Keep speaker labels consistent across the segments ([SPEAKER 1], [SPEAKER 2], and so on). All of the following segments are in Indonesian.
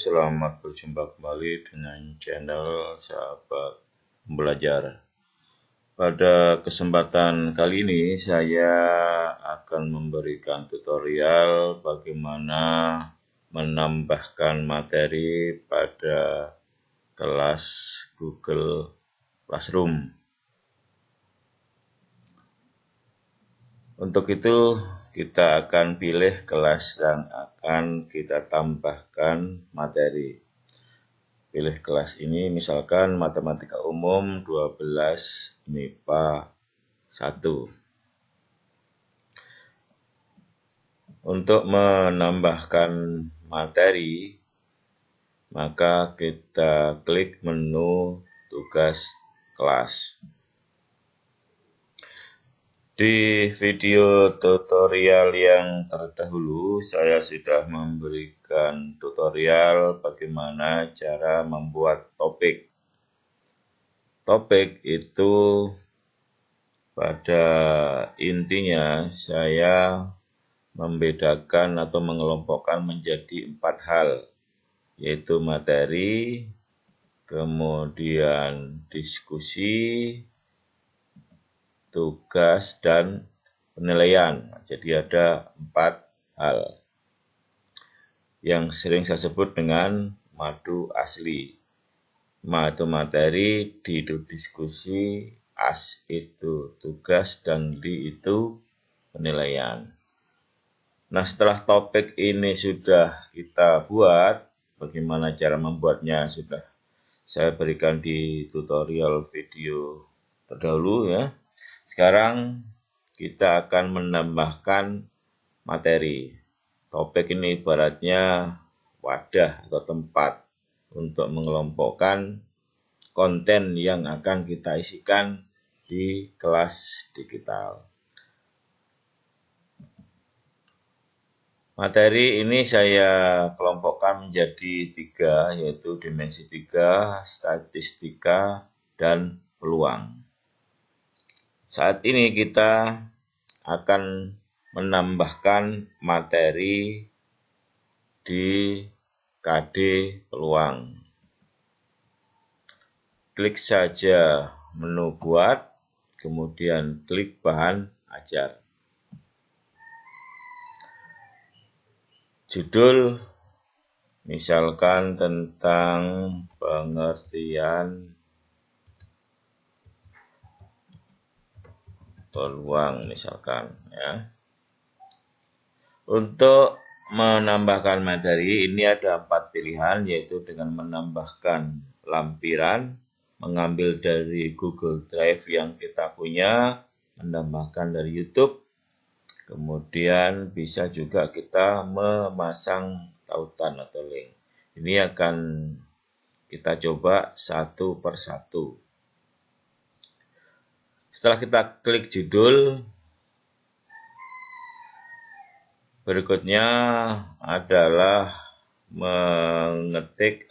[SPEAKER 1] Selamat berjumpa kembali dengan channel Sahabat Belajar. Pada kesempatan kali ini saya akan memberikan tutorial bagaimana menambahkan materi pada kelas Google Classroom. Untuk itu kita akan pilih kelas yang akan kita tambahkan materi. Pilih kelas ini misalkan matematika umum 12 MIPA 1. Untuk menambahkan materi, maka kita klik menu tugas kelas. Di video tutorial yang terdahulu, saya sudah memberikan tutorial bagaimana cara membuat topik. Topik itu pada intinya saya membedakan atau mengelompokkan menjadi empat hal, yaitu materi, kemudian diskusi, tugas, dan penilaian. Jadi ada empat hal yang sering saya sebut dengan madu asli. madu materi, di diskusi, as itu tugas, dan di itu penilaian. Nah setelah topik ini sudah kita buat, bagaimana cara membuatnya sudah saya berikan di tutorial video terdahulu ya. Sekarang kita akan menambahkan materi. Topik ini ibaratnya wadah atau tempat untuk mengelompokkan konten yang akan kita isikan di kelas digital. Materi ini saya kelompokkan menjadi tiga, yaitu dimensi tiga, statistika, dan peluang. Saat ini kita akan menambahkan materi di KD peluang. Klik saja menu buat, kemudian klik bahan ajar. Judul misalkan tentang pengertian peluang misalkan ya. Untuk menambahkan materi ini ada empat pilihan yaitu dengan menambahkan lampiran, mengambil dari Google Drive yang kita punya, menambahkan dari YouTube, kemudian bisa juga kita memasang tautan atau link. Ini akan kita coba satu per satu. Setelah kita klik judul, berikutnya adalah mengetik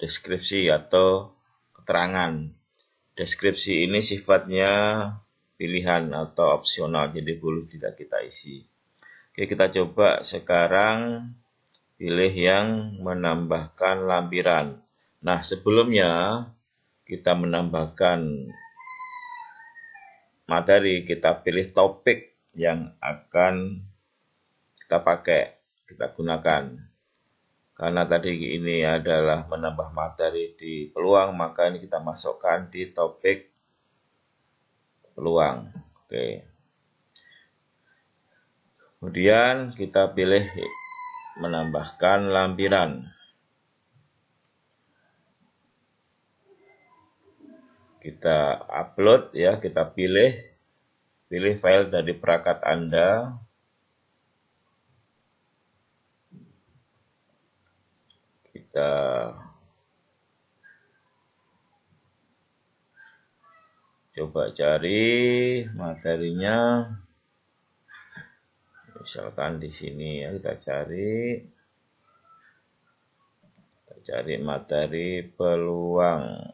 [SPEAKER 1] deskripsi atau keterangan. Deskripsi ini sifatnya pilihan atau opsional, jadi boleh tidak kita isi. Oke, kita coba sekarang pilih yang menambahkan lampiran. Nah, sebelumnya kita menambahkan materi, kita pilih topik yang akan kita pakai, kita gunakan. Karena tadi ini adalah menambah materi di peluang, maka ini kita masukkan di topik peluang. Oke. Kemudian kita pilih menambahkan lampiran. kita upload ya kita pilih pilih file dari perangkat Anda kita coba cari materinya misalkan di sini ya kita cari kita cari materi peluang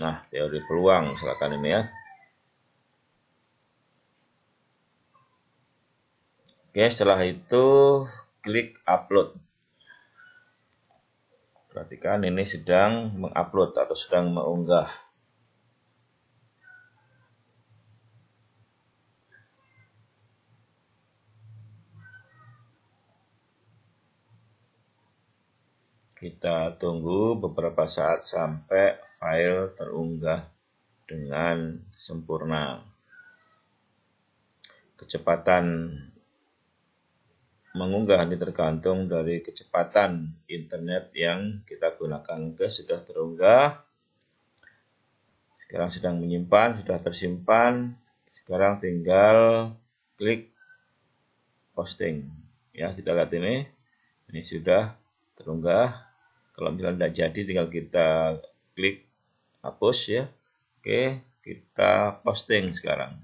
[SPEAKER 1] Nah, teori peluang silakan ini ya. Oke, setelah itu klik upload. Perhatikan ini sedang mengupload atau sedang mengunggah. Kita tunggu beberapa saat sampai file terunggah dengan sempurna. Kecepatan mengunggah ini tergantung dari kecepatan internet yang kita gunakan. Oke, sudah terunggah. Sekarang sedang menyimpan, sudah tersimpan. Sekarang tinggal klik posting. Ya, kita lihat ini. Ini sudah terunggah kalau misalnya tidak jadi tinggal kita klik hapus ya oke kita posting sekarang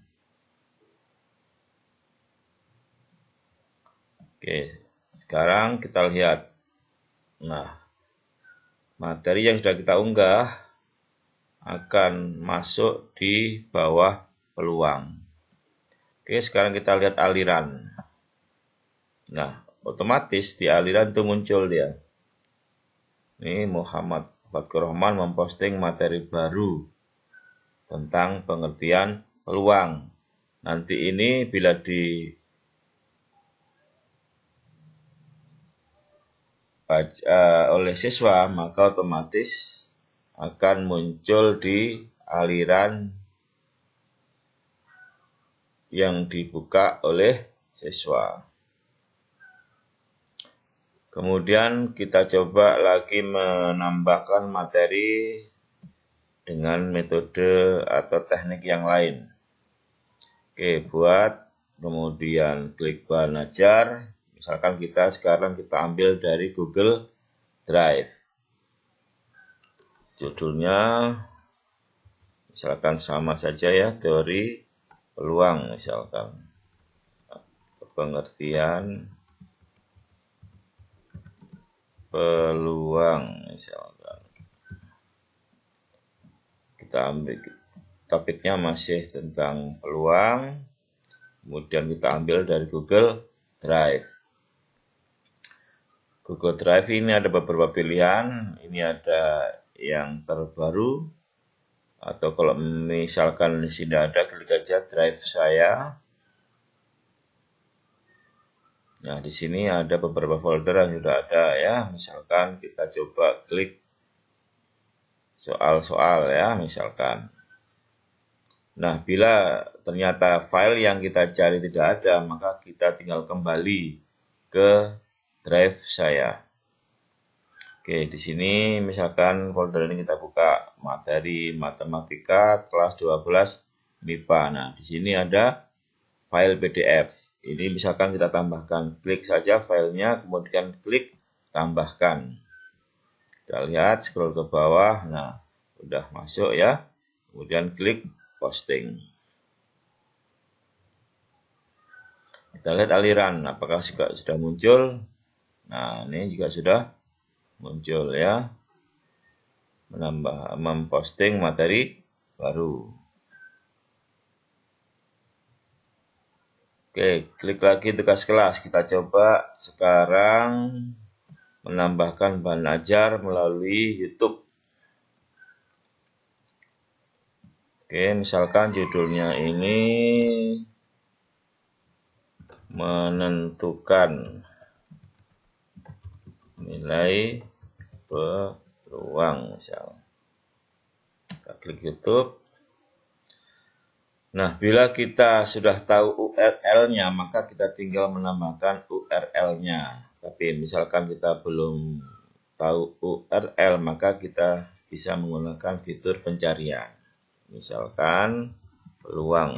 [SPEAKER 1] oke sekarang kita lihat nah materi yang sudah kita unggah akan masuk di bawah peluang oke sekarang kita lihat aliran nah otomatis di aliran itu muncul dia ini Muhammad Fatkur Rahman memposting materi baru tentang pengertian peluang. Nanti ini bila di baca eh, oleh siswa maka otomatis akan muncul di aliran yang dibuka oleh siswa. Kemudian kita coba lagi menambahkan materi dengan metode atau teknik yang lain. Oke, buat kemudian klik bahan ajar. Misalkan kita sekarang kita ambil dari Google Drive. Judulnya misalkan sama saja ya, teori peluang misalkan. Pengertian peluang misalkan kita ambil topiknya masih tentang peluang kemudian kita ambil dari Google Drive Google Drive ini ada beberapa pilihan ini ada yang terbaru atau kalau misalkan di sini ada klik aja drive saya Nah, di sini ada beberapa folder yang sudah ada ya. Misalkan kita coba klik soal-soal ya, misalkan. Nah, bila ternyata file yang kita cari tidak ada, maka kita tinggal kembali ke drive saya. Oke, di sini misalkan folder ini kita buka materi matematika kelas 12 MIPA. Nah, di sini ada file PDF. Ini misalkan kita tambahkan, klik saja filenya, kemudian klik tambahkan. Kita lihat, scroll ke bawah, nah udah masuk ya. Kemudian klik posting. Kita lihat aliran, apakah juga sudah muncul. Nah, ini juga sudah muncul ya. Menambah memposting materi baru. Oke, klik lagi tugas kelas. Kita coba sekarang menambahkan bahan ajar melalui YouTube. Oke, misalkan judulnya ini menentukan nilai peluang misal. Kita klik YouTube. Nah, bila kita sudah tahu URL-nya, maka kita tinggal menambahkan URL-nya. Tapi misalkan kita belum tahu URL, maka kita bisa menggunakan fitur pencarian. Misalkan peluang.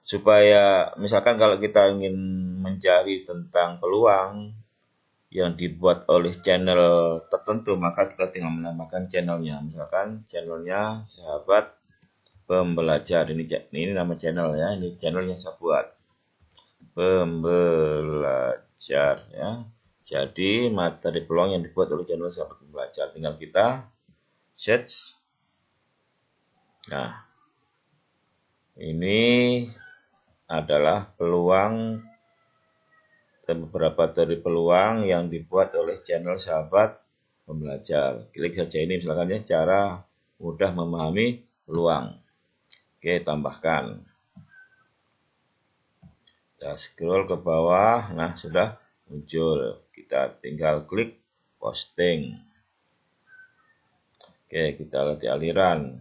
[SPEAKER 1] Supaya misalkan kalau kita ingin mencari tentang peluang yang dibuat oleh channel tertentu, maka kita tinggal menambahkan channelnya. Misalkan channelnya sahabat pembelajar ini ini nama channel ya ini channel yang saya buat pembelajar ya jadi materi peluang yang dibuat oleh channel sahabat pembelajar tinggal kita search nah ini adalah peluang beberapa dari peluang yang dibuat oleh channel sahabat pembelajar klik saja ini misalkan ya cara mudah memahami peluang Oke, tambahkan. Kita scroll ke bawah. Nah, sudah muncul. Kita tinggal klik posting. Oke, kita lihat aliran.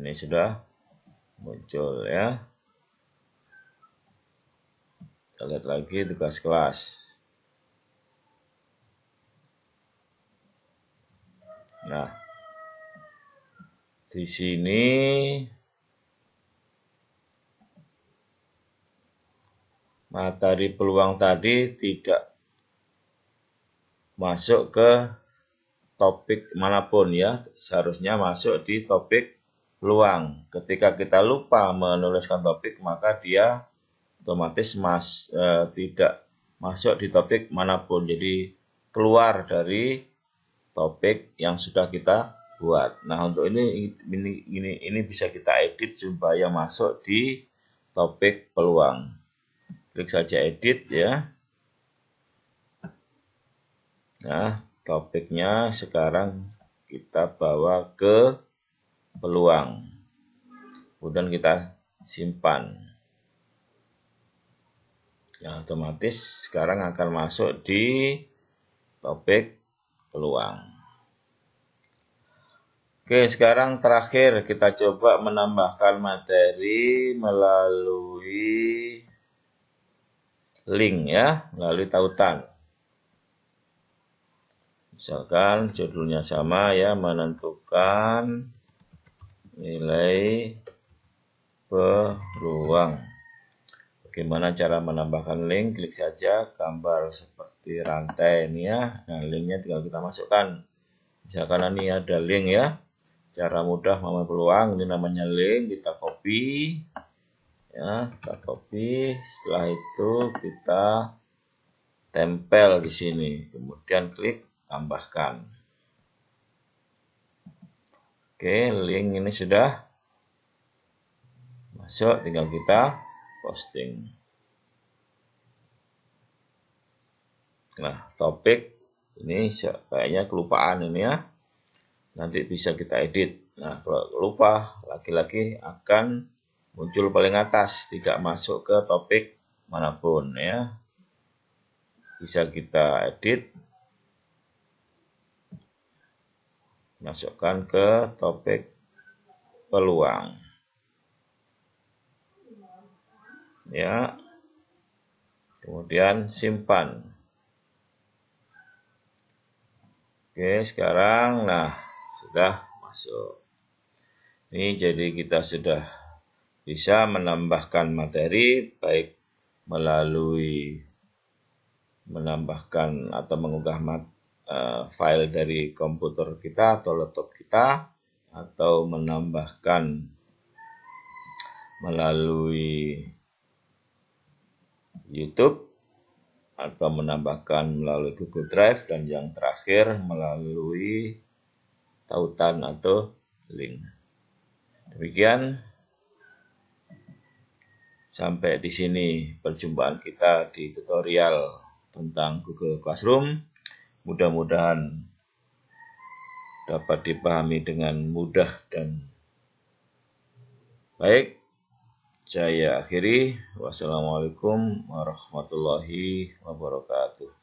[SPEAKER 1] Ini sudah muncul ya. Kita lihat lagi tugas kelas. Nah, di sini matahari peluang tadi tidak masuk ke topik manapun ya seharusnya masuk di topik peluang ketika kita lupa menuliskan topik maka dia otomatis mas e, tidak masuk di topik manapun jadi keluar dari topik yang sudah kita buat. Nah untuk ini ini ini, ini bisa kita edit supaya masuk di topik peluang. Klik saja edit ya. Nah topiknya sekarang kita bawa ke peluang. Kemudian kita simpan. Yang otomatis sekarang akan masuk di topik peluang. Oke, sekarang terakhir kita coba menambahkan materi melalui link ya, melalui tautan. Misalkan judulnya sama ya, menentukan nilai peluang. Bagaimana cara menambahkan link? Klik saja gambar seperti rantai ini ya. Nah, linknya tinggal kita masukkan. Misalkan ini ada link ya cara mudah mama peluang ini namanya link kita copy ya kita copy setelah itu kita tempel di sini kemudian klik tambahkan oke link ini sudah masuk tinggal kita posting nah topik ini kayaknya kelupaan ini ya nanti bisa kita edit. Nah, kalau lupa, lagi-lagi akan muncul paling atas, tidak masuk ke topik manapun ya. Bisa kita edit, masukkan ke topik peluang. Ya. Kemudian simpan. Oke, sekarang nah sudah masuk. Ini jadi kita sudah bisa menambahkan materi baik melalui menambahkan atau mengunggah mat, uh, file dari komputer kita atau laptop kita atau menambahkan melalui YouTube atau menambahkan melalui Google Drive dan yang terakhir melalui tautan atau link. Demikian sampai di sini perjumpaan kita di tutorial tentang Google Classroom. Mudah-mudahan dapat dipahami dengan mudah dan baik. Saya akhiri. Wassalamualaikum warahmatullahi wabarakatuh.